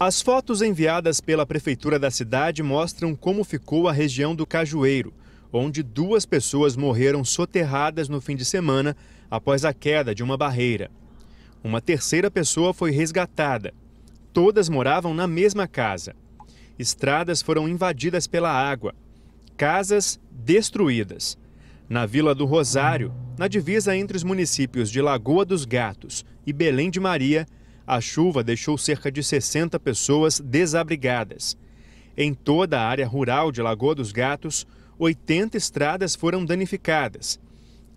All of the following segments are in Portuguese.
As fotos enviadas pela prefeitura da cidade mostram como ficou a região do Cajueiro, onde duas pessoas morreram soterradas no fim de semana após a queda de uma barreira. Uma terceira pessoa foi resgatada. Todas moravam na mesma casa. Estradas foram invadidas pela água, casas destruídas. Na Vila do Rosário, na divisa entre os municípios de Lagoa dos Gatos e Belém de Maria, a chuva deixou cerca de 60 pessoas desabrigadas. Em toda a área rural de Lagoa dos Gatos, 80 estradas foram danificadas.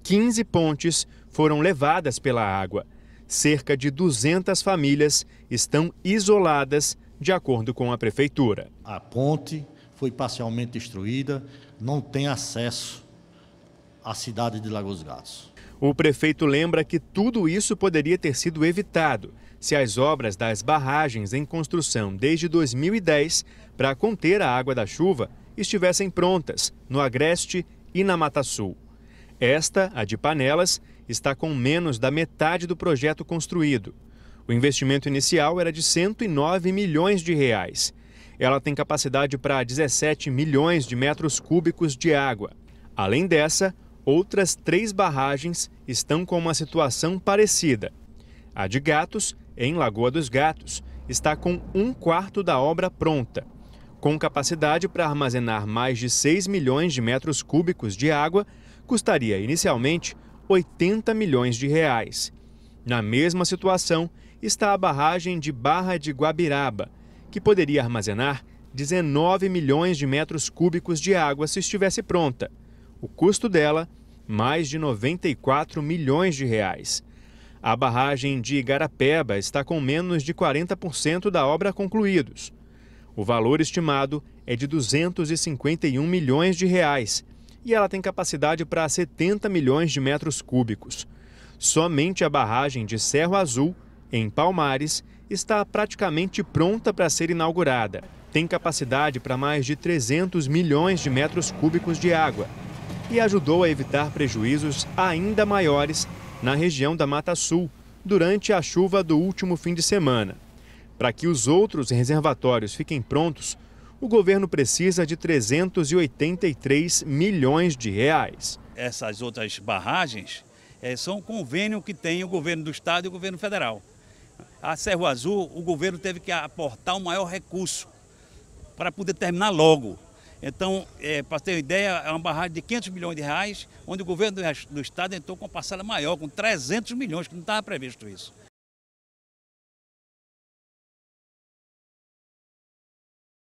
15 pontes foram levadas pela água. Cerca de 200 famílias estão isoladas, de acordo com a prefeitura. A ponte foi parcialmente destruída, não tem acesso à cidade de Lagoa dos Gatos. O prefeito lembra que tudo isso poderia ter sido evitado se as obras das barragens em construção desde 2010 para conter a água da chuva estivessem prontas no Agreste e na Mata Sul. Esta, a de Panelas, está com menos da metade do projeto construído. O investimento inicial era de 109 milhões de reais. Ela tem capacidade para 17 milhões de metros cúbicos de água. Além dessa, Outras três barragens estão com uma situação parecida. A de Gatos, em Lagoa dos Gatos, está com um quarto da obra pronta. Com capacidade para armazenar mais de 6 milhões de metros cúbicos de água, custaria inicialmente 80 milhões de reais. Na mesma situação está a barragem de Barra de Guabiraba, que poderia armazenar 19 milhões de metros cúbicos de água se estivesse pronta. O custo dela, mais de 94 milhões de reais. A barragem de Igarapeba está com menos de 40% da obra concluídos. O valor estimado é de 251 milhões de reais e ela tem capacidade para 70 milhões de metros cúbicos. Somente a barragem de Cerro Azul, em Palmares, está praticamente pronta para ser inaugurada. Tem capacidade para mais de 300 milhões de metros cúbicos de água e ajudou a evitar prejuízos ainda maiores na região da Mata Sul durante a chuva do último fim de semana. Para que os outros reservatórios fiquem prontos, o governo precisa de 383 milhões de reais. Essas outras barragens é, são um convênio que tem o governo do estado e o governo federal. A Serro Azul, o governo teve que aportar o maior recurso para poder terminar logo. Então, é, para ter uma ideia, é uma barragem de 500 milhões de reais, onde o governo do, do Estado entrou com uma parcela maior, com 300 milhões, que não estava previsto isso.